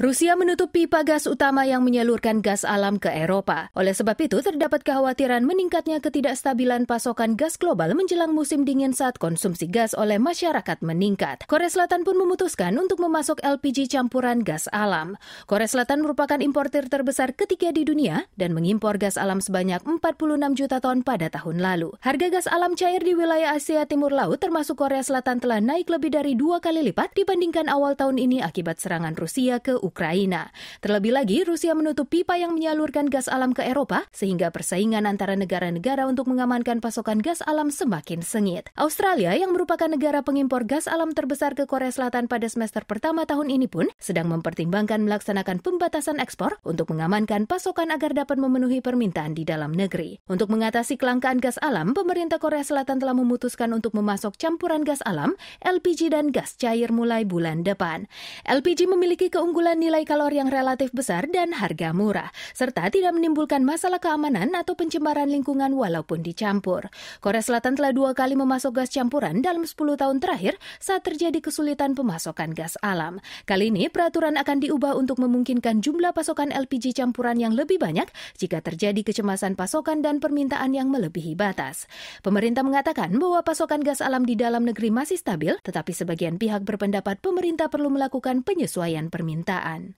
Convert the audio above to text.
Rusia menutup pipa gas utama yang menyalurkan gas alam ke Eropa. Oleh sebab itu, terdapat kekhawatiran meningkatnya ketidakstabilan pasokan gas global menjelang musim dingin saat konsumsi gas oleh masyarakat meningkat. Korea Selatan pun memutuskan untuk memasok LPG campuran gas alam. Korea Selatan merupakan importer terbesar ketiga di dunia dan mengimpor gas alam sebanyak 46 juta ton pada tahun lalu. Harga gas alam cair di wilayah Asia Timur Laut termasuk Korea Selatan telah naik lebih dari dua kali lipat dibandingkan awal tahun ini akibat serangan Rusia ke Ukraina. Terlebih lagi, Rusia menutup pipa yang menyalurkan gas alam ke Eropa sehingga persaingan antara negara-negara untuk mengamankan pasokan gas alam semakin sengit. Australia yang merupakan negara pengimpor gas alam terbesar ke Korea Selatan pada semester pertama tahun ini pun sedang mempertimbangkan melaksanakan pembatasan ekspor untuk mengamankan pasokan agar dapat memenuhi permintaan di dalam negeri. Untuk mengatasi kelangkaan gas alam, pemerintah Korea Selatan telah memutuskan untuk memasok campuran gas alam, LPG dan gas cair mulai bulan depan. LPG memiliki keunggulan dengan nilai kalori yang relatif besar dan harga murah, serta tidak menimbulkan masalah keamanan atau pencemaran lingkungan walaupun dicampur. Korea Selatan telah dua kali memasok gas campuran dalam 10 tahun terakhir saat terjadi kesulitan pemasokan gas alam. Kali ini peraturan akan diubah untuk memungkinkan jumlah pasokan LPG campuran yang lebih banyak jika terjadi kecemasan pasokan dan permintaan yang melebihi batas. Pemerintah mengatakan bahwa pasokan gas alam di dalam negeri masih stabil, tetapi sebagian pihak berpendapat pemerintah perlu melakukan penyesuaian permintaan. Kabataan